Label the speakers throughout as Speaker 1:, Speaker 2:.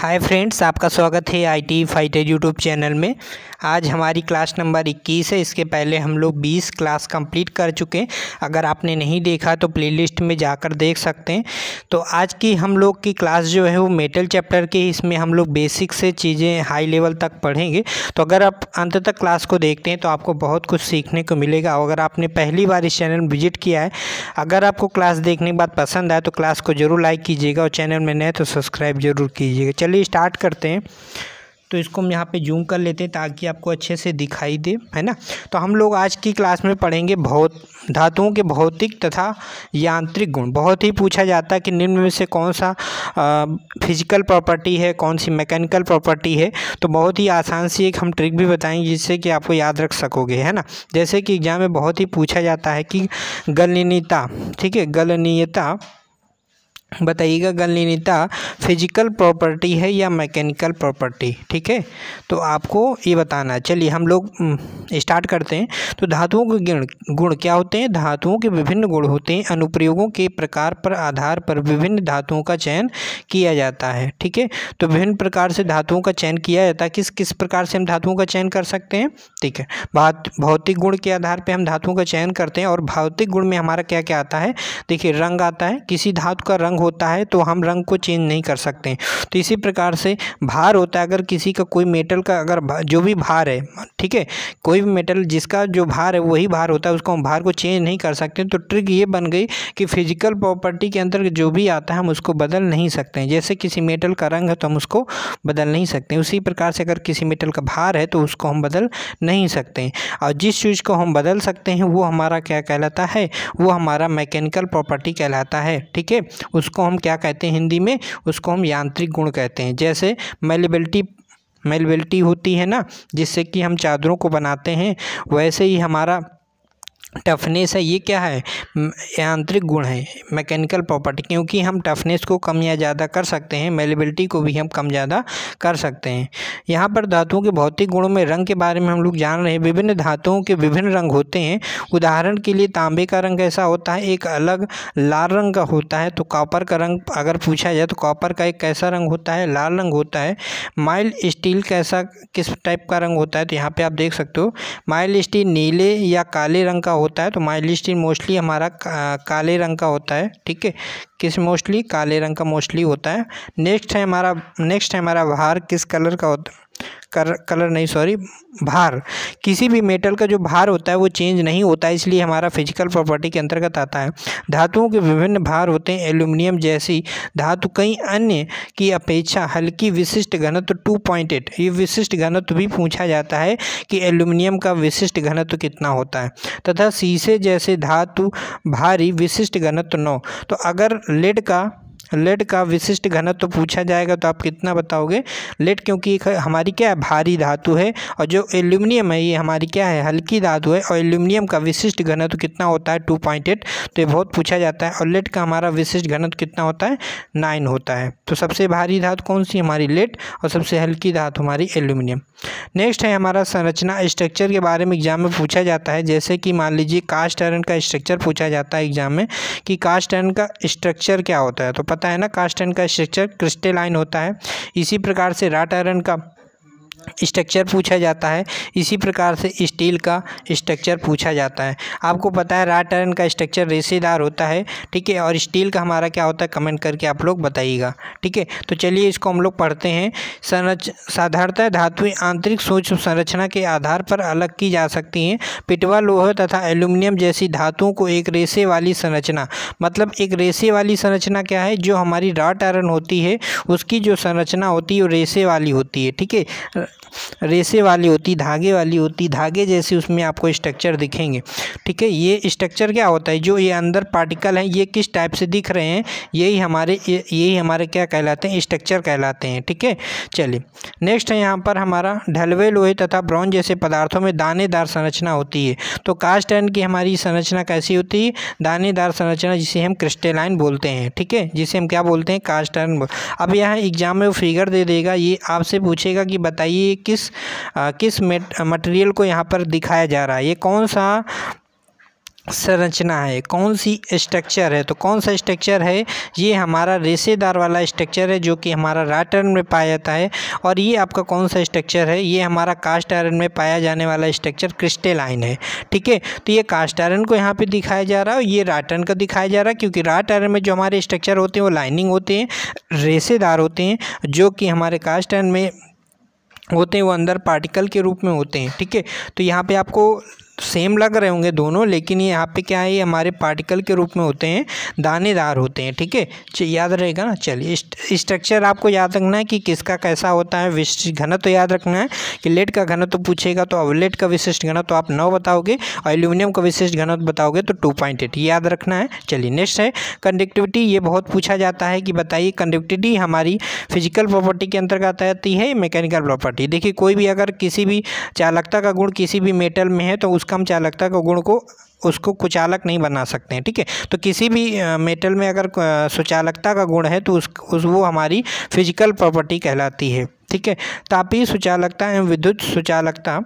Speaker 1: hi friends आपका स्वागत है I T fighter YouTube channel में आज हमारी क्लास नंबर 21 है इसके पहले हम लोग 20 क्लास कंप्लीट कर चुके हैं अगर आपने नहीं देखा तो प्लेलिस्ट में जाकर देख सकते हैं तो आज की हम लोग की क्लास जो है वो मेटल चैप्टर की इसमें हम लोग बेसिक से चीज़ें हाई लेवल तक पढ़ेंगे तो अगर आप अंत तक क्लास को देखते हैं तो आपको बहुत कुछ सीखने को मिलेगा और अगर आपने पहली बार इस चैनल विजिट किया है अगर आपको क्लास देखने के बाद पसंद आए तो क्लास को जरूर लाइक कीजिएगा और चैनल में नए तो सब्सक्राइब जरूर कीजिएगा चलिए स्टार्ट करते हैं तो इसको हम यहाँ पे जूम कर लेते हैं ताकि आपको अच्छे से दिखाई दे है ना तो हम लोग आज की क्लास में पढ़ेंगे बहुत धातुओं के भौतिक तथा यांत्रिक गुण बहुत ही पूछा जाता है कि निम्न में से कौन सा आ, फिजिकल प्रॉपर्टी है कौन सी मैकेनिकल प्रॉपर्टी है तो बहुत ही आसान सी एक हम ट्रिक भी बताएंगे जिससे कि आपको याद रख सकोगे है ना जैसे कि एग्ज़ाम में बहुत ही पूछा जाता है कि गलनीयता ठीक है गलनीयता बताइएगा गलनिता फिजिकल प्रॉपर्टी है या मैकेनिकल प्रॉपर्टी ठीक है तो आपको ये बताना है चलिए हम लोग स्टार्ट करते हैं तो धातुओं के गुण गुण क्या होते हैं धातुओं के विभिन्न गुण होते हैं अनुप्रयोगों के प्रकार पर आधार पर विभिन्न धातुओं का चयन किया जाता है ठीक है तो विभिन्न प्रकार से धातुओं का चयन किया जाता है किस किस प्रकार से हम धातुओं का चयन कर सकते हैं ठीक है भौतिक गुण के आधार पर हम धातुओं का चयन करते हैं और भौतिक गुण में हमारा क्या क्या आता है देखिए रंग आता है किसी धातु का रंग रंग होता है तो हम रंग को चेंज नहीं कर सकते तो इसी प्रकार से भार होता है अगर किसी का कोई मेटल का अगर जो भी भार है ठीक है कोई भी मेटल जिसका जो भार है वही भार होता है उसको हम भार को चेंज नहीं कर सकते तो ट्रिक ये बन गई कि फिजिकल प्रॉपर्टी के अंदर जो भी आता है हम उसको बदल नहीं सकते जैसे किसी मेटल का रंग है तो हम उसको बदल नहीं सकते उसी प्रकार से अगर किसी मेटल का भार है तो उसको हम बदल नहीं सकते और जिस चीज़ को हम बदल सकते हैं वो हमारा क्या कहलाता है वो हमारा मैकेनिकल प्रॉपर्टी कहलाता है ठीक है उस उसको हम क्या कहते हैं हिंदी में उसको हम यांत्रिक गुण कहते हैं जैसे मेलेबिलिटी मेलेबिलिटी होती है ना जिससे कि हम चादरों को बनाते हैं वैसे ही हमारा टफनेस है ये क्या है यांत्रिक गुण है मैकेनिकल प्रॉपर्टी क्योंकि हम टफनेस को कम या ज़्यादा कर सकते हैं मेलेबिलिटी को भी हम कम ज़्यादा कर सकते हैं यहाँ पर धातुओं के भौतिक गुणों में रंग के बारे में हम लोग जान रहे हैं विभिन्न धातुओं के विभिन्न रंग होते हैं उदाहरण के लिए तांबे का रंग ऐसा होता है एक अलग लाल रंग का होता है तो कॉपर का रंग अगर पूछा जाए तो कॉपर का एक कैसा रंग होता है लाल रंग होता है माइल स्टील कैसा किस टाइप का रंग होता है तो यहाँ पर आप देख सकते हो माइल स्टील नीले या काले रंग का होता है तो माई लिस्ट मोस्टली हमारा काले रंग का होता है ठीक है किस मोस्टली काले रंग का मोस्टली होता है नेक्स्ट है हमारा नेक्स्ट है हमारा भार किस कलर का होता है कर कलर नहीं सॉरी भार किसी भी मेटल का जो भार होता है वो चेंज नहीं होता है इसलिए हमारा फिजिकल प्रॉपर्टी के अंतर्गत आता है धातुओं के विभिन्न भार होते हैं एल्यूमिनियम जैसी धातु कई अन्य की अपेक्षा हल्की विशिष्ट घनत्व टू पॉइंट एट ये विशिष्ट घनत्व भी पूछा जाता है कि एल्यूमिनियम का विशिष्ट घनत्व कितना होता है तथा शीशे जैसे धातु भारी विशिष्ट घनत्व नौ तो अगर लेड का लेड का विशिष्ट घनत्व तो पूछा जाएगा तो आप कितना बताओगे लेड क्योंकि हमारी क्या है भारी धातु है और जो एल्यूमिनियम है ये हमारी क्या है हल्की धातु है और एल्यूमिनियम का विशिष्ट घनत्व तो कितना होता है टू पॉइंट एट तो ये बहुत पूछा जाता है और लेड का हमारा विशिष्ट घनत्व तो कितना होता है नाइन होता है तो सबसे भारी धातु कौन सी हमारी लेड और सबसे हल्की धातु हमारी एल्यूमिनियम नेक्स्ट है हमारा संरचना स्ट्रक्चर के बारे में एग्जाम में पूछा जाता है जैसे कि मान लीजिए कास्ट आयरन का स्ट्रक्चर पूछा जाता है एग्जाम में कि कास्ट आयरन का स्ट्रक्चर क्या होता है तो होता है ना कास्ट आयरन का स्ट्रक्चर क्रिस्टेलाइन होता है इसी प्रकार से रॉट आयरन का स्ट्रक्चर पूछा जाता है इसी प्रकार से स्टील का स्ट्रक्चर पूछा जाता है आपको पता है राट आयरन का स्ट्रक्चर रेसेदार होता है ठीक है और स्टील का हमारा क्या होता है कमेंट करके आप लोग बताइएगा ठीक है तो चलिए इसको हम लोग पढ़ते हैं संरच साधारणतः धातुएं आंतरिक सोच संरचना के आधार पर अलग की जा सकती हैं पिटवा लोह तथा एल्यूमिनियम जैसी धातुओं को एक रेसे वाली संरचना मतलब एक रेसे वाली संरचना क्या है जो हमारी राट आयरन होती है उसकी जो संरचना होती है वो रेसे वाली होती है ठीक है रेसे वाली होती धागे वाली होती धागे जैसे उसमें आपको स्ट्रक्चर दिखेंगे ठीक है ये स्ट्रक्चर क्या होता है जो ये अंदर पार्टिकल हैं ये किस टाइप से दिख रहे हैं यही हमारे यही हमारे क्या कहलाते हैं स्ट्रक्चर कहलाते हैं ठीक है चलिए नेक्स्ट है यहाँ पर हमारा ढलवे लोहे तथा ब्राउन जैसे पदार्थों में दानेदार संरचना होती है तो कास्ट एंड की हमारी संरचना कैसी होती है दानेदार संरचना जिसे हम क्रिस्टेलाइन बोलते हैं ठीक है जिसे हम क्या बोलते हैं कास्ट एंड अब यहाँ एग्जाम में वो फिगर दे देगा ये आपसे पूछेगा कि बताइए किस आ, किस मटेरियल को यहाँ पर दिखाया जा रहा है ये कौन सा संरचना है कौन सी स्ट्रक्चर है तो कौन सा स्ट्रक्चर है ये हमारा रेसेदार वाला स्ट्रक्चर है जो कि हमारा राट आयरन में पाया जाता है और ये आपका कौन सा स्ट्रक्चर है ये हमारा कास्ट आयरन में पाया जाने वाला स्ट्रक्चर क्रिस्टेलाइन है ठीक है तो ये कास्ट आयरन को यहाँ पे दिखाया जा रहा है और ये राट आयरन का दिखाया जा रहा है क्योंकि राट आयरन में जो हमारे स्ट्रक्चर होते हैं वो लाइनिंग होते हैं रेसेदार होते हैं जो कि हमारे कास्ट आयरन में होते हैं वो अंदर पार्टिकल के रूप में होते हैं ठीक है तो यहाँ पे आपको सेम लग रहे होंगे दोनों लेकिन ये यहाँ पे क्या है ये हमारे पार्टिकल के रूप में होते हैं दानेदार होते हैं ठीक है याद रहेगा ना चलिए स्ट्रक्चर आपको याद रखना है कि किसका कैसा होता है विशिष्ट घनत्व तो याद रखना है कि लेट का घनत्व तो पूछेगा तो अवलेट का विशिष्ट घनत्व तो आप नौ बताओगे और एल्यूमिनियम का विशिष्ट घनत्व बताओगे तो टू पॉइंट एट याद रखना है चलिए नेक्स्ट है कंडक्टिविटी ये बहुत पूछा जाता है कि बताइए कंडक्टिविटी हमारी फिजिकल प्रॉपर्टी के अंतर्गत आती है मैकेनिकल प्रॉपर्टी देखिए कोई भी अगर किसी भी चालकता का गुण किसी भी मेटल में है तो उस कम चालकता के गुण को उसको कुचालक नहीं बना सकते हैं ठीक है तो किसी भी मेटल में अगर सुचालकता का गुण है तो उस, उस वो हमारी फिजिकल प्रॉपर्टी कहलाती है ठीक है तापी सुचालकता एवं विद्युत सुचालकता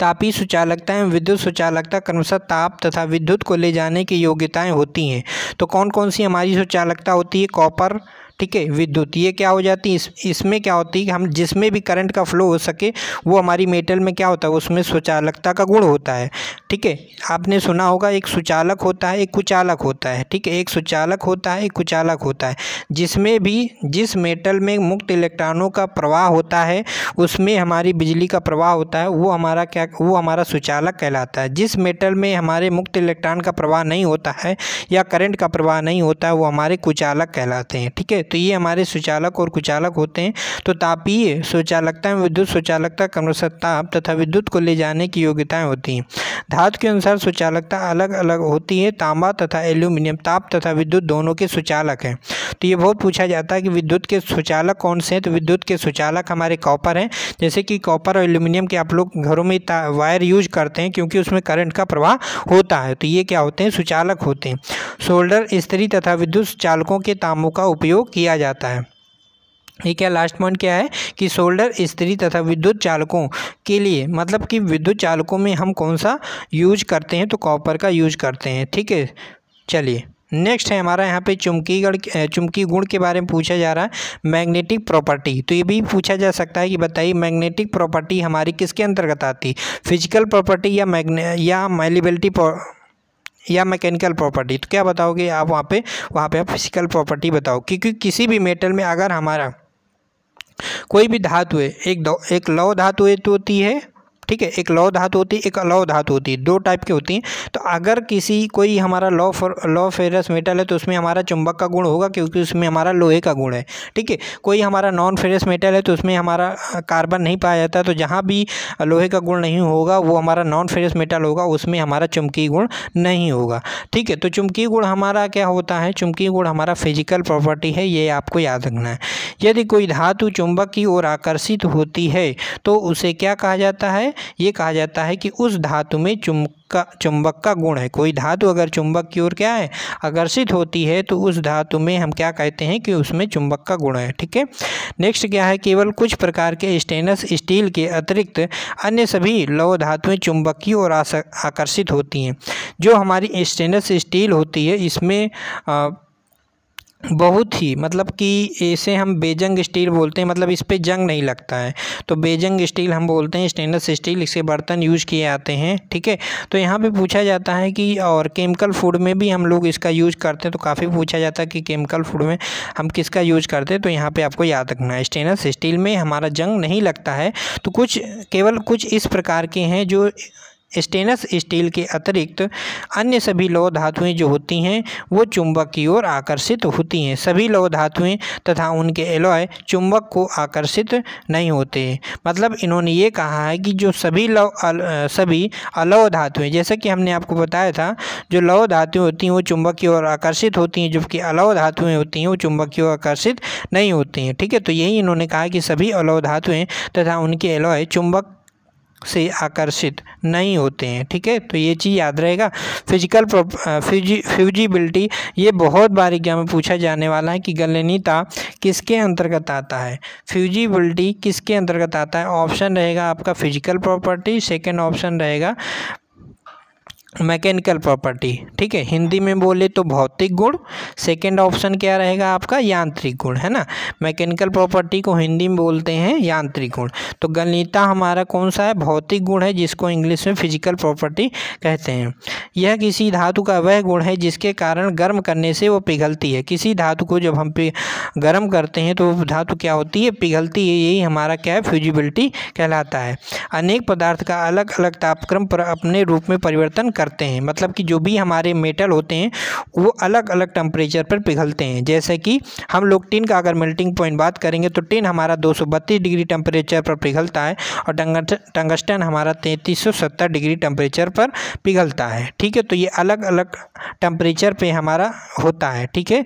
Speaker 1: तापी सुचालकता एवं विद्युत सुचालकता क्रमशः ताप तथा विद्युत को ले जाने की योग्यताएं होती हैं तो कौन कौन सी हमारी सुचालकता होती है कॉपर ठीक है विद्युतीय क्या हो जाती है इस, इसमें क्या होती है हम जिसमें भी करंट का फ्लो हो सके वो हमारी मेटल में क्या होता है उसमें स्वचालकता का गुण होता है ठीक है आपने सुना होगा एक सुचालक होता है एक कुचालक होता है ठीक है एक सुचालक होता है एक कुचालक होता है जिसमें भी जिस मेटल में मुक्त इलेक्ट्रॉनों का प्रवाह होता है उसमें हमारी बिजली का प्रवाह होता है वो हमारा क्या वो हमारा सुचालक कहलाता है जिस मेटल में हमारे मुक्त इलेक्ट्रॉन का प्रवाह नहीं होता है या करंट का प्रवाह नहीं होता है वो हमारे कुचालक कहलाते हैं ठीक है तो ये हमारे सुचालक और कुचालक होते हैं तो तापीय सुचालकता में विद्युत सुचालकता के मतलब ताप तथा विद्युत को ले जाने की योग्यताएँ होती हैं धातु के अनुसार सुचालकता अलग अलग होती है तांबा तथा एल्यूमिनियम ताप तथा विद्युत दोनों के सुचालक हैं तो ये बहुत पूछा जाता है कि विद्युत के सुचालक कौन से हैं तो विद्युत के सुचालक हमारे कॉपर हैं जैसे कि कॉपर और एल्यूमिनियम के आप लोग घरों में वायर यूज करते हैं क्योंकि उसमें करंट का प्रवाह होता है तो ये क्या होते हैं सुचालक होते हैं शोल्डर स्त्री तथा विद्युत चालकों के तामों का उपयोग किया जाता है ये क्या लास्ट पॉइंट क्या है कि सोल्डर स्त्री तथा विद्युत चालकों के लिए मतलब कि विद्युत चालकों में हम कौन सा यूज करते हैं तो कॉपर का यूज करते हैं ठीक है चलिए नेक्स्ट है हमारा यहाँ पे चुमकीगढ़ चुमकी गुण के बारे में पूछा जा रहा है मैग्नेटिक प्रॉपर्टी तो ये भी पूछा जा सकता है कि बताइए मैग्नेटिक प्रॉपर्टी हमारी किसके अंतर्गत आती फिजिकल प्रॉपर्टी या मैग्ने या मैलिबिलिटी या मैकेनिकल प्रॉपर्टी तो क्या बताओगे आप वहाँ पे वहाँ पे आप फिजिकल प्रॉपर्टी बताओ क्योंकि किसी भी मेटल में अगर हमारा कोई भी धातु है एक एक लौ धातु तो होती है ठीक है एक लौ धातु होती है एक अलौ धातु होती है दो टाइप की होती हैं तो अगर किसी कोई हमारा लौ लौ फेरस मेटल है तो उसमें हमारा चुंबक का गुण होगा क्योंकि उसमें हमारा लोहे का गुण है ठीक है कोई हमारा नॉन फेरस मेटल है तो उसमें हमारा कार्बन नहीं पाया जाता तो जहाँ भी लोहे का गुण नहीं होगा वो हमारा नॉन फेरस मेटल होगा उसमें हमारा चुमकी गुण नहीं होगा ठीक है तो चुमकी गुण हमारा क्या होता है चुमकी गुण हमारा फिजिकल प्रॉपर्टी है ये आपको याद रखना है यदि कोई धातु चुंबक की ओर आकर्षित होती है तो उसे क्या कहा जाता है ये कहा जाता है कि उस धातु में चुंबका चुंबक का गुण है कोई धातु अगर चुंबक की ओर क्या है आकर्षित होती है तो उस धातु में हम क्या कहते हैं कि उसमें चुंबक का गुण है ठीक है नेक्स्ट क्या है केवल कुछ प्रकार के स्टेनलेस स्टील के अतिरिक्त अन्य सभी लौह धातुएं चुंबक की ओर आकर्षित होती हैं जो हमारी स्टेनलेस स्टील होती है इसमें आ, बहुत ही मतलब कि इसे हम बेजंग स्टील बोलते हैं मतलब इस पर जंग नहीं लगता है तो बेजंग स्टील हम बोलते हैं स्टेनलेस स्टील इसके बर्तन यूज किए जाते हैं ठीक है तो यहाँ पे पूछा जाता है कि और केमिकल फूड में भी हम लोग इसका यूज करते हैं तो काफ़ी पूछा जाता है कि केमिकल फूड में हम किसका यूज करते हैं तो यहाँ पर आपको याद रखना है स्टेनलेस स्टील में हमारा जंग नहीं लगता है तो कुछ केवल कुछ इस प्रकार के हैं जो स्टेनस स्टील के अतिरिक्त अन्य सभी लौह धातुएं जो होती हैं वो चुंबक की ओर आकर्षित होती हैं सभी लौह धातुएं तथा उनके एलॉय चुंबक को आकर्षित नहीं होते मतलब इन्होंने ये कहा है कि जो सभी लौ अल, सभी अलौह धातुएं जैसे कि हमने आपको बताया था जो लौह धातुएं होती हैं वो चुंबक की ओर आकर्षित होती हैं जबकि अलौह धातुएँ होती हैं वो चुंबक की ओर आकर्षित नहीं होती हैं ठीक है तो यही इन्होंने कहा कि सभी अलौह धातुएँ तथा उनके एलॉय चुंबक से आकर्षित नहीं होते हैं ठीक है तो ये चीज़ याद रहेगा फिजिकल फ्यूजी फ्यूजिबिलिटी ये बहुत बार एग्जाम में पूछा जाने वाला है कि गलनीता किसके अंतर्गत आता है फ्यूजिबिलिटी किसके अंतर्गत आता है ऑप्शन रहेगा आपका फिजिकल प्रॉपर्टी सेकेंड ऑप्शन रहेगा मैकेनिकल प्रॉपर्टी ठीक है हिंदी में बोले तो भौतिक गुण सेकेंड ऑप्शन क्या रहेगा आपका यांत्रिक गुण है ना मैकेनिकल प्रॉपर्टी को हिंदी में बोलते हैं यांत्रिक गुण तो गणिता हमारा कौन सा है भौतिक गुण है जिसको इंग्लिश में फिजिकल प्रॉपर्टी कहते हैं यह किसी धातु का वह गुण है जिसके कारण गर्म करने से वो पिघलती है किसी धातु को जब हम गर्म करते हैं तो धातु क्या होती है पिघलती है यही हमारा क्या है फ्यूजिबिलिटी कहलाता है अनेक पदार्थ का अलग अलग तापक्रम पर अपने रूप में परिवर्तन कर करते हैं मतलब कि जो भी हमारे मेटल होते हैं वो अलग अलग टेम्परेचर पर पिघलते हैं जैसे कि हम लोग टिन का अगर मेल्टिंग पॉइंट बात करेंगे तो टिन हमारा दो डिग्री टेम्परेचर पर पिघलता है और टंगस्टन हमारा तैंतीस डिग्री टेम्परेचर पर पिघलता है ठीक है तो ये अलग अलग टेम्परेचर पर हमारा होता है ठीक है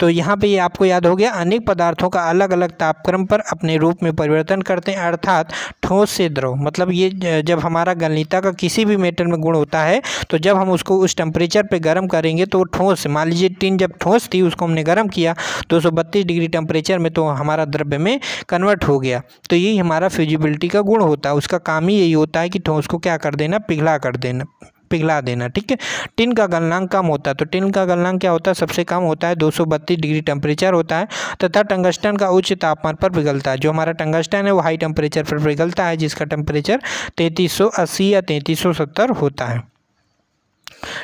Speaker 1: तो यहाँ पर ये आपको याद हो गया अनेक पदार्थों का अलग अलग तापक्रम पर अपने रूप में परिवर्तन करते हैं अर्थात ठोस से द्रव मतलब ये जब हमारा गलनीता का किसी भी मेटल में गुण होता है तो जब हम उसको उस टेम्परेचर पर गर्म करेंगे तो वो ठोस मान लीजिए टीन जब ठोस थी उसको हमने गर्म किया तो दो सौ बत्तीस डिग्री टेम्परेचर में तो हमारा द्रव्य में कन्वर्ट हो गया तो यही हमारा फ्यूजिबिलिटी का गुण होता है उसका काम ही यही होता है कि ठोस को क्या कर देना पिघला कर देना पिघला देना ठीक है टिन का गलनांक कम होता है तो टिन का गलनांक क्या होता है सबसे कम होता है दो डिग्री टेम्परेचर होता है तथा टंगस्टन का उच्च तापमान पर पिघलता है जो हमारा टंगस्टन है वो हाई टेम्परेचर पर पिघलता है जिसका टेम्परेचर तैंतीस या तैंतीस होता है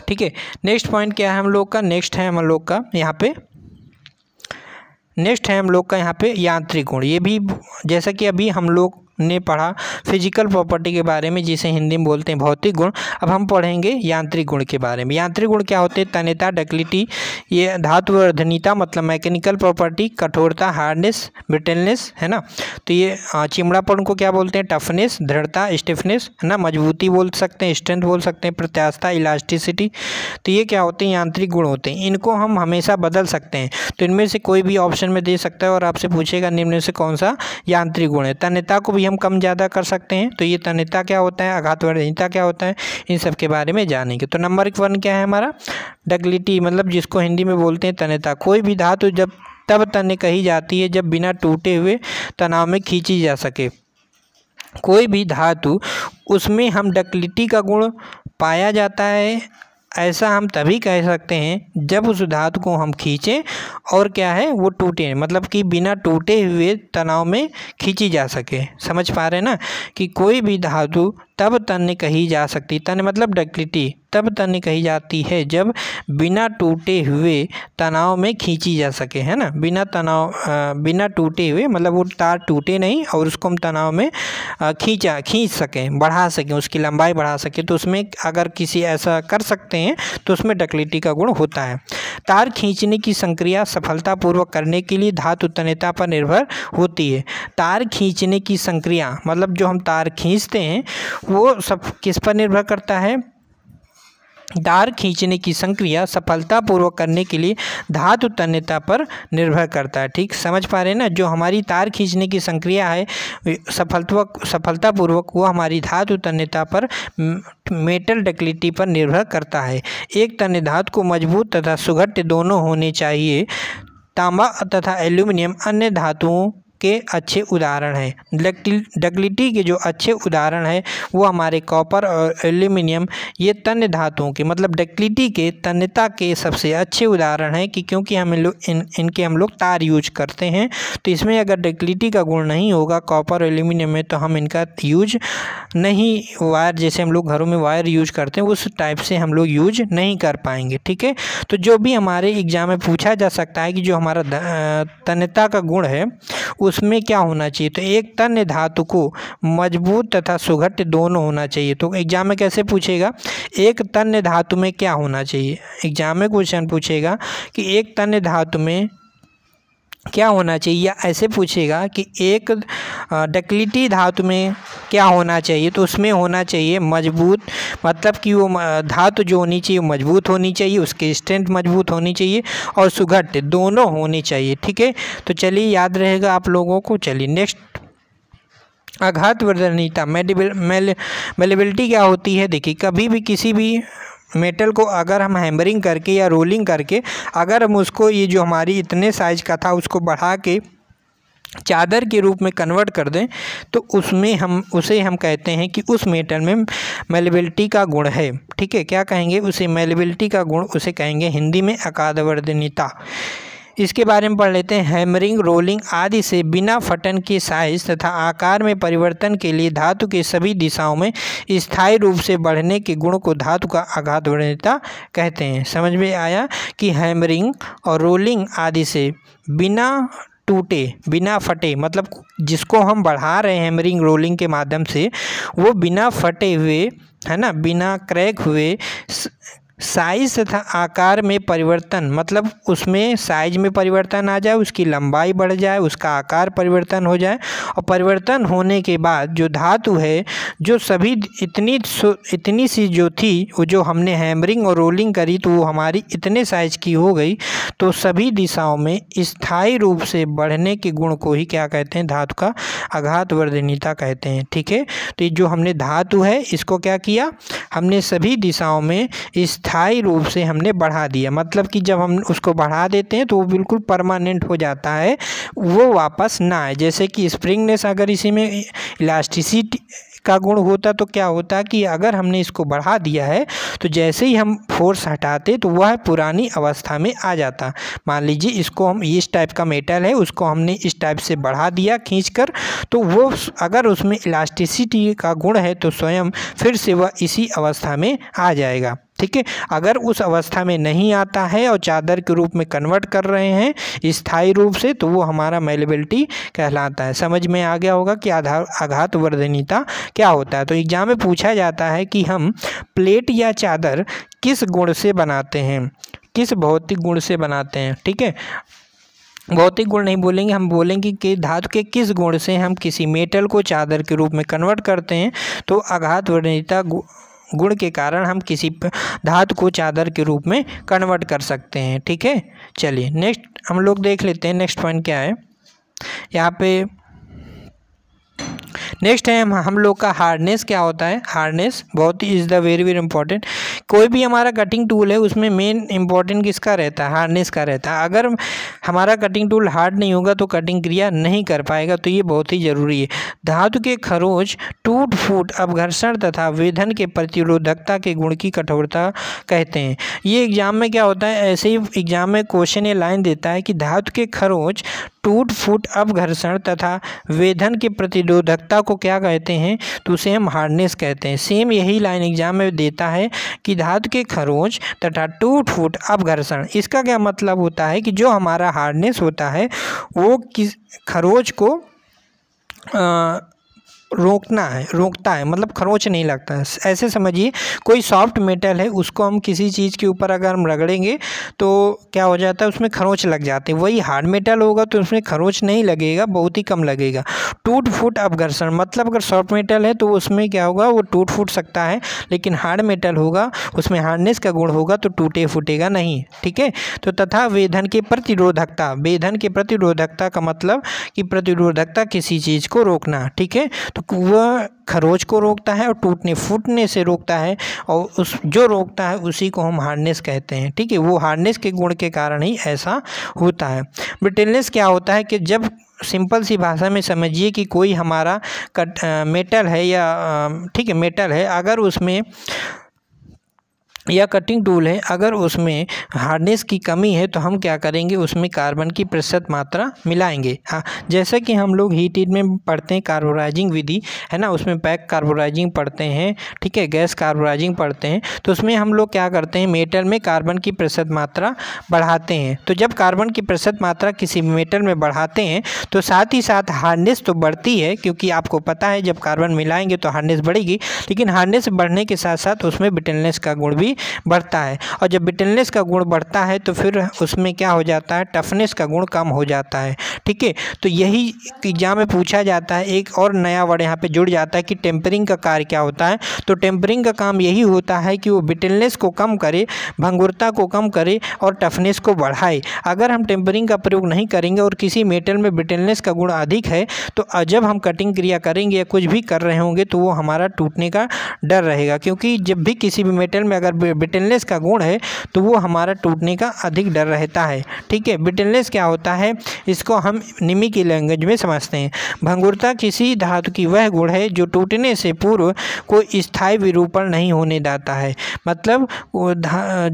Speaker 1: ठीक है नेक्स्ट पॉइंट क्या है हम लोग का नेक्स्ट है हम लोग का यहाँ पे नेक्स्ट है हम लोग का यहाँ पे यांत्रिक गुण ये भी जैसा कि अभी हम लोग ने पढ़ा फिजिकल प्रॉपर्टी के बारे में जिसे हिंदी में बोलते हैं भौतिक गुण अब हम पढ़ेंगे यांत्रिक गुण के बारे में यांत्रिक गुण क्या होते हैं तन्यता डकलिटी ये धातुवर्धनीता मतलब मैकेनिकल प्रॉपर्टी कठोरता हार्डनेस ब्रिटेलनेस है ना तो ये चिमड़ापन को क्या बोलते हैं टफनेस दृढ़ता स्टिफनेस है ना मजबूती बोल सकते हैं स्ट्रेंथ बोल सकते हैं प्रत्यास्था इलास्टिसिटी तो ये क्या होते हैं यांत्रिक गुण होते हैं इनको हम हमेशा बदल सकते हैं तो इनमें से कोई भी ऑप्शन में दे सकता है और आपसे पूछेगा निम्न से कौन सा यांत्रिक गुण है तन्यता को भी हम कम ज़्यादा कर सकते हैं तो ये तन्यता क्या होता है आघात आघातवर्णता क्या होता है इन सब के बारे में जानेंगे तो नंबर एक वन क्या है हमारा डगलिटी मतलब जिसको हिंदी में बोलते हैं तन्यता कोई भी धातु जब तब तन्य कही जाती है जब बिना टूटे हुए तनाव में खींची जा सके कोई भी धातु उसमें हम डकलिटी का गुण पाया जाता है ऐसा हम तभी कह सकते हैं जब उस धातु को हम खींचें और क्या है वो टूटे मतलब कि बिना टूटे हुए तनाव में खींची जा सके समझ पा रहे ना कि कोई भी धातु तब तन्य कही जा सकती तन्य मतलब डक्लिटी तब तन्य कही जाती है जब बिना टूटे हुए तनाव में खींची जा सके है ना बिना तनाव बिना टूटे हुए मतलब वो तार टूटे नहीं और उसको हम तनाव में खींचा खींच सकें बढ़ा सकें उसकी लंबाई बढ़ा सकें तो उसमें अगर किसी ऐसा कर सकते हैं तो उसमें डकलिटी का गुण होता है तार खींचने की संक्रिया सफलतापूर्वक करने के लिए धातु तन्यता पर निर्भर होती है तार खींचने की संक्रिया मतलब जो हम तार खींचते हैं वो सब किस पर निर्भर करता है दार खींचने की संक्रिया सफलतापूर्वक करने के लिए धातु तन्यता पर निर्भर करता है ठीक समझ पा रहे हैं ना जो हमारी तार खींचने की संक्रिया है सफलता सफलतापूर्वक वो हमारी धातु तन्यता पर मेटल डकलिटी पर निर्भर करता है एक तन्य धातु को मजबूत तथा सुघट्य दोनों होने चाहिए तांबा तथा एल्यूमिनियम अन्य धातुओं के अच्छे उदाहरण हैं डगलिटी के जो अच्छे उदाहरण हैं वो हमारे कॉपर और एल्यूमिनियम ये तन्य धातुओं के मतलब डगलिटी के तन्यता के सबसे अच्छे उदाहरण हैं कि क्योंकि हम लोग इन इनके हम लोग तार यूज करते हैं तो इसमें अगर डगलिटी का गुण नहीं होगा कॉपर और एल्यूमिनियम में तो हम इनका यूज नहीं वायर जैसे हम लोग घरों में वायर यूज करते हैं उस टाइप से हम लोग यूज नहीं कर पाएंगे ठीक है तो जो भी हमारे एग्ज़ाम में पूछा जा सकता है कि जो हमारा तन्यता का गुण है उसमें क्या होना चाहिए तो एक तन्य धातु को मजबूत तथा सुघट दोनों होना चाहिए तो एग्जाम में कैसे पूछेगा एक तन्य धातु में क्या होना चाहिए एग्जाम में क्वेश्चन पूछेगा कि एक तन्य धातु में क्या होना चाहिए या ऐसे पूछेगा कि एक डकलिटी धातु में क्या होना चाहिए तो उसमें होना चाहिए मजबूत मतलब कि वो धातु जो होनी चाहिए मजबूत होनी चाहिए उसके स्ट्रेंथ मजबूत होनी चाहिए और सुघट दोनों होनी चाहिए ठीक है तो चलिए याद रहेगा आप लोगों को चलिए नेक्स्ट आघात वर्धनीयता मेलेबिलिटी क्या होती है देखिए कभी भी किसी भी मेटल को अगर हम हैमरिंग करके या रोलिंग करके अगर हम उसको ये जो हमारी इतने साइज़ का था उसको बढ़ा के चादर के रूप में कन्वर्ट कर दें तो उसमें हम उसे हम कहते हैं कि उस मेटल में मेलेबिलिटी का गुण है ठीक है क्या कहेंगे उसे मेलेबिलिटी का गुण उसे कहेंगे हिंदी में अकादवर्दनीता इसके बारे में पढ़ लेते हैं हैमरिंग रोलिंग आदि से बिना फटन के साइज तथा आकार में परिवर्तन के लिए धातु के सभी दिशाओं में स्थायी रूप से बढ़ने के गुण को धातु का आघात वर्णता कहते हैं समझ में आया कि हैमरिंग और रोलिंग आदि से बिना टूटे बिना फटे मतलब जिसको हम बढ़ा रहे हैं हैमरिंग रोलिंग के माध्यम से वो बिना फटे हुए है ना बिना क्रैक हुए साइज तथा आकार में परिवर्तन मतलब उसमें साइज में परिवर्तन आ जाए उसकी लंबाई बढ़ जाए उसका आकार परिवर्तन हो जाए और परिवर्तन होने के बाद जो धातु है जो सभी इतनी इतनी सी जो थी वो जो हमने हैमरिंग और रोलिंग करी तो वो हमारी इतने साइज की हो गई तो सभी दिशाओं में स्थायी रूप से बढ़ने के गुण को ही क्या कहते हैं धातु का आघात वर्धनीता कहते हैं ठीक है तो जो हमने धातु है इसको क्या किया हमने सभी दिशाओं में इस स्थायी रूप से हमने बढ़ा दिया मतलब कि जब हम उसको बढ़ा देते हैं तो वो बिल्कुल परमानेंट हो जाता है वो वापस ना आए जैसे कि स्प्रिंगनेस अगर इसी में इलास्टिसिटी का गुण होता तो क्या होता कि अगर हमने इसको बढ़ा दिया है तो जैसे ही हम फोर्स हटाते तो वह पुरानी अवस्था में आ जाता मान लीजिए इसको हम इस टाइप का मेटल है उसको हमने इस टाइप से बढ़ा दिया खींच कर तो वो अगर उसमें इलास्टिसिटी का गुण है तो स्वयं फिर से वह इसी अवस्था में आ जाएगा ठीक है अगर उस अवस्था में नहीं आता है और चादर के रूप में कन्वर्ट कर रहे हैं स्थायी रूप से तो वो हमारा मेलेबिलिटी कहलाता है समझ में आ गया होगा कि आधार आघात वर्धनीता क्या होता है तो एग्जाम में पूछा जाता है कि हम प्लेट या चादर किस गुण से बनाते हैं किस भौतिक गुण से बनाते हैं ठीक है भौतिक गुण नहीं बोलेंगे हम बोलेंगे कि धातु के किस गुण से हम किसी मेटल को चादर के रूप में कन्वर्ट करते हैं तो आघात वर्णिता गुण के कारण हम किसी धातु को चादर के रूप में कन्वर्ट कर सकते हैं ठीक है चलिए नेक्स्ट हम लोग देख लेते हैं नेक्स्ट पॉइंट क्या है यहाँ पे नेक्स्ट है हम लोग का हार्डनेस क्या होता है हार्डनेस बहुत ही is the very very important कोई भी हमारा कटिंग टूल है उसमें मेन इंपॉर्टेंट किसका रहता है हार्डनेस का रहता है अगर हमारा कटिंग टूल हार्ड नहीं होगा तो कटिंग क्रिया नहीं कर पाएगा तो ये बहुत ही ज़रूरी है धातु के खरोच टूट फूट अपघर्षण तथा वेधन के प्रतिरोधकता के गुण की कठोरता कहते हैं ये एग्ज़ाम में क्या होता है ऐसे ही एग्ज़ाम में क्वेश्चन ये लाइन देता है कि धातु के खरोच टूट फूट अपघर्षण तथा वेधन की प्रतिरोधकता को क्या कहते हैं तो उसे हम हार्डनेस कहते हैं सेम यही लाइन एग्जाम में देता है कि धातु के खरोंच तथा टूट फूट अपघर्षण इसका क्या मतलब होता है कि जो हमारा हार्डनेस होता है वो किस खरोंच को आ, रोकना है रोकता है मतलब खरोच नहीं लगता है ऐसे समझिए कोई सॉफ्ट मेटल है उसको हम किसी चीज़ के ऊपर अगर हम रगड़ेंगे तो क्या हो जाता है उसमें खरोच लग जाते हैं वही हार्ड मेटल होगा तो उसमें खरोच नहीं लगेगा बहुत ही कम लगेगा टूट फूट अपघर्षण मतलब अगर सॉफ्ट मेटल है तो उसमें क्या होगा वो टूट फूट सकता है लेकिन हार्ड मेटल होगा उसमें हार्डनेस का गुण होगा तो टूटे फूटेगा नहीं ठीक है तो तथा वेधन के प्रतिरोधकता वेधन के प्रतिरोधकता का मतलब कि प्रतिरोधकता किसी चीज़ को रोकना ठीक है वह खरोच को रोकता है और टूटने फूटने से रोकता है और उस जो रोकता है उसी को हम हार्डनेस कहते हैं ठीक है वो हार्डनेस के गुण के कारण ही ऐसा होता है ब्रिटेलनेस क्या होता है कि जब सिंपल सी भाषा में समझिए कि कोई हमारा कट आ, मेटल है या ठीक है मेटल है अगर उसमें या कटिंग टूल है अगर उसमें हार्डनेस की कमी है तो हम क्या करेंगे उसमें कार्बन की प्रतिशत मात्रा मिलाएंगे हाँ जैसे कि हम लोग हीट हीट में पढ़ते हैं कार्बोराइजिंग विधि है ना उसमें पैक कार्बोराइजिंग पढ़ते हैं ठीक है गैस कार्बोराइजिंग पढ़ते हैं तो उसमें हम लोग क्या करते हैं मेटल में कार्बन की प्रतिशत मात्रा बढ़ाते हैं तो जब कार्बन की प्रतिशत मात्रा किसी मेटल में बढ़ाते हैं तो साथ ही साथ हार्डनेस तो बढ़ती है क्योंकि आपको पता है जब कार्बन मिलाएंगे तो हार्डनेस बढ़ेगी लेकिन हार्डनेस बढ़ने के साथ साथ उसमें ब्रिटेलनेस का गुण भी बढ़ता है और जब बिटलनेस का गुण बढ़ता है तो फिर उसमें क्या हो जाता है टफनेस का गुण कम हो जाता है ठीक है तो यही एग्जाम में पूछा जाता है एक और नया वर्ड यहाँ पे जुड़ जाता है कि टेम्परिंग का कार्य क्या होता है तो टेम्परिंग का काम यही होता है कि वो बिटलनेस को कम करे भंगुरता को कम करे और टफनेस को बढ़ाए अगर हम टेम्परिंग का प्रयोग नहीं करेंगे और किसी मेटल में बिटेलनेस का गुण अधिक है तो जब हम कटिंग क्रिया करेंगे या कुछ भी कर रहे होंगे तो वो हमारा टूटने का डर रहेगा क्योंकि जब भी किसी भी मेटल में अगर बिटलनेस का गुण है तो वो हमारा टूटने का अधिक डर रहता है ठीक है बिटलनेस क्या होता है इसको हम निमी की लैंग्वेज में समझते हैं भंगुरता किसी धातु की वह गुण है जो टूटने से पूर्व कोई स्थायी विरूपण नहीं होने जाता है मतलब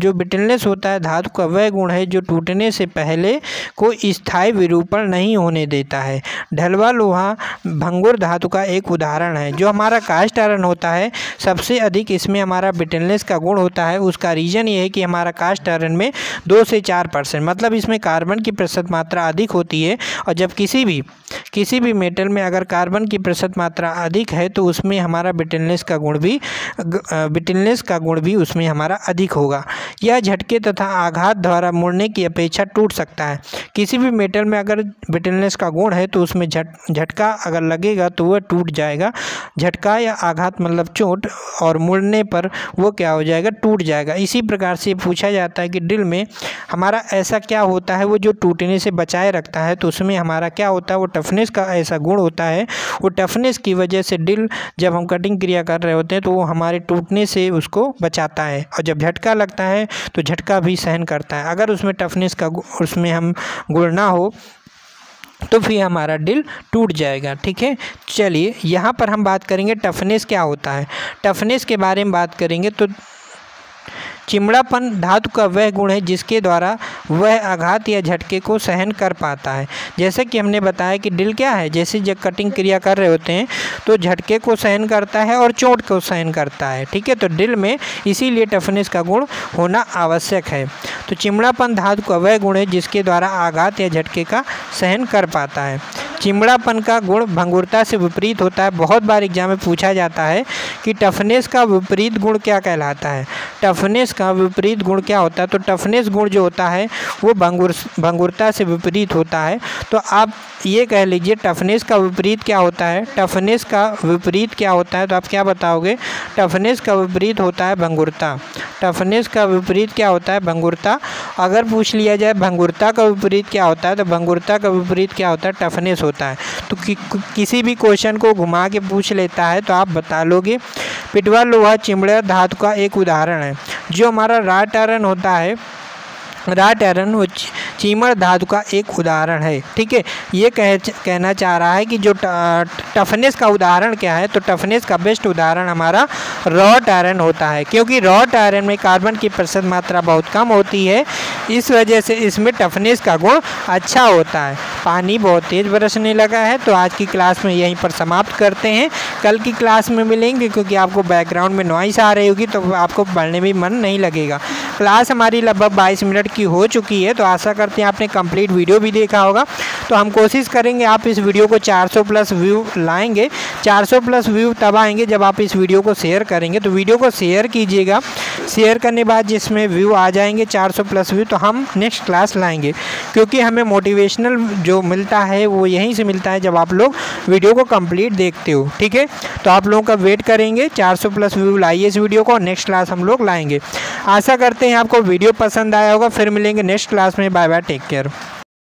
Speaker 1: जो बिटलनेस होता है धातु का वह गुण है जो टूटने से पहले कोई स्थायी विरूपण नहीं होने देता है ढलवा लोहा भंगुर धातु का एक उदाहरण है जो हमारा कास्ट आयरन होता है सबसे अधिक इसमें हमारा बिटलनेस का गुण होता है होता है उसका रीज़न ये है कि हमारा कास्ट आयरन में दो से चार परसेंट मतलब इसमें कार्बन की प्रतिशत मात्रा अधिक होती है और जब किसी भी किसी भी मेटल में अगर कार्बन की प्रतिशत मात्रा अधिक है तो उसमें हमारा बिटलनेस का गुण भी बिटलनेस का गुण भी उसमें हमारा अधिक होगा यह झटके तथा आघात द्वारा मुड़ने की अपेक्षा टूट सकता है किसी भी मेटल में अगर बिटलनेस का गुण है तो उसमें झट झटका अगर लगेगा तो वह टूट जाएगा झटका या आघात मतलब चोट और मुड़ने पर वो क्या हो जाएगा टूट जाएगा इसी प्रकार से पूछा जाता है कि ड्रिल में हमारा ऐसा क्या होता है वो जो टूटने से बचाए रखता है तो उसमें हमारा क्या होता है वो टफनेस का ऐसा गुण होता है वो टफनेस की वजह से ड्रिल जब हम कटिंग क्रिया कर रहे होते हैं तो वो हमारे टूटने से उसको बचाता है और जब झटका लगता है तो झटका भी सहन करता है अगर उसमें टफनेस का उसमें हम गुण ना हो तो फिर हमारा डिल टूट जाएगा ठीक है चलिए यहाँ पर हम बात करेंगे टफनेस क्या होता है टफनेस के बारे में बात करेंगे तो चिमड़ापन धातु का वह गुण है जिसके द्वारा वह आघात या झटके को सहन कर पाता है जैसे कि हमने बताया कि दिल क्या है जैसे जब कटिंग क्रिया कर रहे होते हैं तो झटके को सहन करता है और चोट को सहन करता है ठीक है तो दिल में इसीलिए टफनेस का गुण होना आवश्यक है तो चिमड़ापन धातु का वह गुण है जिसके द्वारा आघात या झटके का सहन कर पाता है चिमड़ापन का गुण भंगुरता से विपरीत होता है बहुत बार एग्जाम में पूछा जाता है कि टफनेस का विपरीत गुण क्या कहलाता है टफनेस का विपरीत गुण क्या होता है तो टफनेस गुण जो होता है वो भंगुर भंगुरता से विपरीत होता है तो आप ये कह लीजिए टफनेस का विपरीत क्या होता है टफनेस का विपरीत क्या होता है तो आप क्या बताओगे टफनेस का विपरीत होता है भंगुरता टफनेस का विपरीत क्या होता है भंगुरता अगर पूछ लिया जाए भंगुरता का विपरीत क्या होता है तो भंगुरता का विपरीत क्या होता है टफनेस होता है तो कि, किसी भी क्वेश्चन को घुमा के पूछ लेता है तो आप बता लोगे पिटवा लोहा चिमड़ा धातु का एक उदाहरण है जो हमारा राट आयरन होता है राट आयरन वो चीमड़ धातु का एक उदाहरण है ठीक है ये कह कहना चाह रहा है कि जो टफनेस का उदाहरण क्या है तो टफनेस का बेस्ट उदाहरण हमारा रॉट आयरन होता है क्योंकि रॉट आयरन में कार्बन की प्रतिशत मात्रा बहुत कम होती है इस वजह से इसमें टफनेस का गुण अच्छा होता है पानी बहुत तेज़ बरसने लगा है तो आज की क्लास में यहीं पर समाप्त करते हैं कल की क्लास में मिलेंगे क्योंकि आपको बैकग्राउंड में नॉइस आ रही होगी तो आपको पढ़ने में मन नहीं लगेगा क्लास हमारी लगभग बाईस मिनट की हो चुकी है तो आशा करते हैं आपने कंप्लीट वीडियो भी देखा होगा तो हम कोशिश करेंगे आप इस वीडियो को 400 प्लस व्यू लाएंगे 400 प्लस व्यू तब आएंगे जब आप इस वीडियो को शेयर करेंगे तो वीडियो को शेयर कीजिएगा शेयर करने बाद जिसमें व्यू आ जाएंगे 400 प्लस व्यू तो हम नेक्स्ट क्लास लाएंगे क्योंकि हमें मोटिवेशनल जो मिलता है वो यहीं से मिलता है जब आप लोग वीडियो को कंप्लीट देखते हो ठीक है तो आप लोगों का वेट करेंगे 400 प्लस व्यू लाइए इस वीडियो को नेक्स्ट क्लास हम लोग लाएंगे आशा करते हैं आपको वीडियो पसंद आया होगा फिर मिलेंगे नेक्स्ट क्लास में बाय बाय टेक केयर